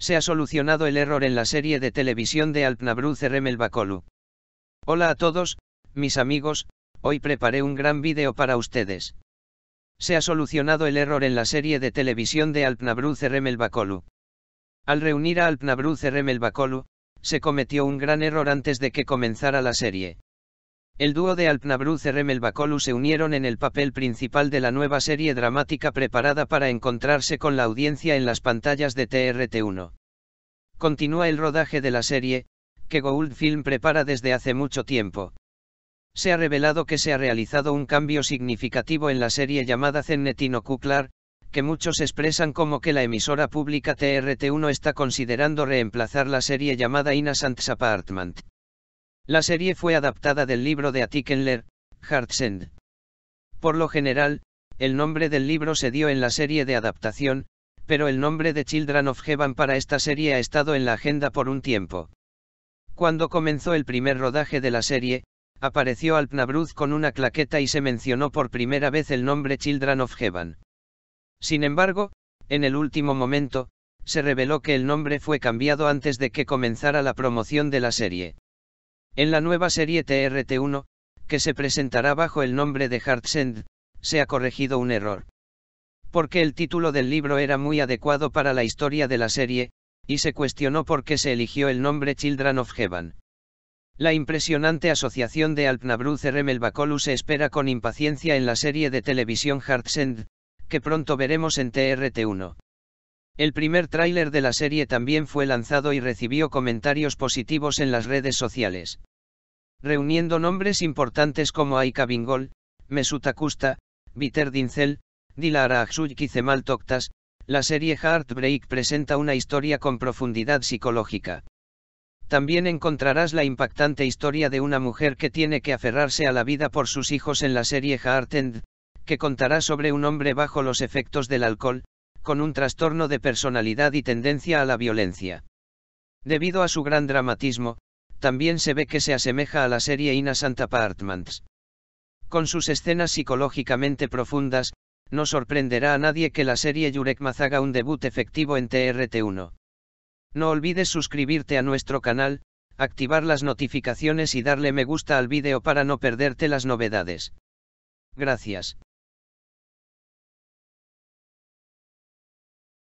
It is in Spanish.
se ha solucionado el error en la serie de televisión de Alpnabruz Rm Hola a todos, mis amigos, hoy preparé un gran vídeo para ustedes. Se ha solucionado el error en la serie de televisión de Alpnabruz Remelbakolu. Al reunir a Alpnabruz RM se cometió un gran error antes de que comenzara la serie. El dúo de Alpnabruz y Remel Bacolu se unieron en el papel principal de la nueva serie dramática preparada para encontrarse con la audiencia en las pantallas de TRT1. Continúa el rodaje de la serie, que Gould Film prepara desde hace mucho tiempo. Se ha revelado que se ha realizado un cambio significativo en la serie llamada Zennetino Kuklar, que muchos expresan como que la emisora pública TRT1 está considerando reemplazar la serie llamada Innocent's Apartment. La serie fue adaptada del libro de Atikenler, Hartsend. Por lo general, el nombre del libro se dio en la serie de adaptación, pero el nombre de Children of Heaven para esta serie ha estado en la agenda por un tiempo. Cuando comenzó el primer rodaje de la serie, apareció Alpnabruz con una claqueta y se mencionó por primera vez el nombre Children of Heaven. Sin embargo, en el último momento, se reveló que el nombre fue cambiado antes de que comenzara la promoción de la serie. En la nueva serie TRT1, que se presentará bajo el nombre de Heartsend, se ha corregido un error. Porque el título del libro era muy adecuado para la historia de la serie, y se cuestionó por qué se eligió el nombre Children of Heaven. La impresionante asociación de Alpnabruz e Remel se espera con impaciencia en la serie de televisión Heartsend, que pronto veremos en TRT1. El primer tráiler de la serie también fue lanzado y recibió comentarios positivos en las redes sociales reuniendo nombres importantes como Aika Bingol, Mesut Akusta, Viter Dincel, Dilara Aksuy Cemal Toktas, la serie Heartbreak presenta una historia con profundidad psicológica. También encontrarás la impactante historia de una mujer que tiene que aferrarse a la vida por sus hijos en la serie Heartend, que contará sobre un hombre bajo los efectos del alcohol, con un trastorno de personalidad y tendencia a la violencia. Debido a su gran dramatismo, también se ve que se asemeja a la serie Santa Apartments. Con sus escenas psicológicamente profundas, no sorprenderá a nadie que la serie Yurekmaz haga un debut efectivo en TRT1. No olvides suscribirte a nuestro canal, activar las notificaciones y darle me gusta al vídeo para no perderte las novedades. Gracias.